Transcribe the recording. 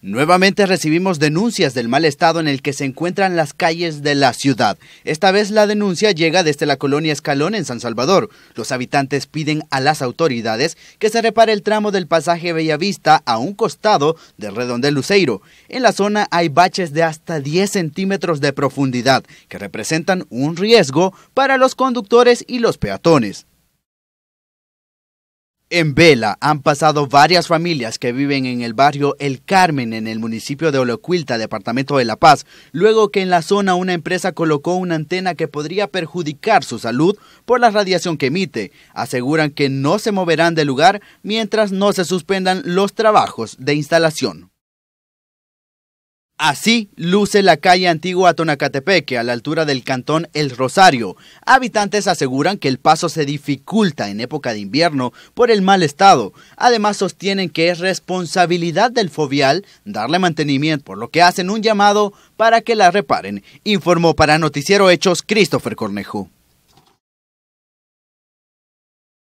Nuevamente recibimos denuncias del mal estado en el que se encuentran las calles de la ciudad. Esta vez la denuncia llega desde la colonia Escalón en San Salvador. Los habitantes piden a las autoridades que se repare el tramo del pasaje Bellavista a un costado del Redondel Luceiro. En la zona hay baches de hasta 10 centímetros de profundidad que representan un riesgo para los conductores y los peatones. En Vela han pasado varias familias que viven en el barrio El Carmen, en el municipio de Olocuilta, departamento de La Paz, luego que en la zona una empresa colocó una antena que podría perjudicar su salud por la radiación que emite. Aseguran que no se moverán del lugar mientras no se suspendan los trabajos de instalación. Así luce la calle antigua Tonacatepeque a la altura del cantón El Rosario. Habitantes aseguran que el paso se dificulta en época de invierno por el mal estado. Además sostienen que es responsabilidad del fovial darle mantenimiento, por lo que hacen un llamado para que la reparen, informó para Noticiero Hechos Christopher Cornejo.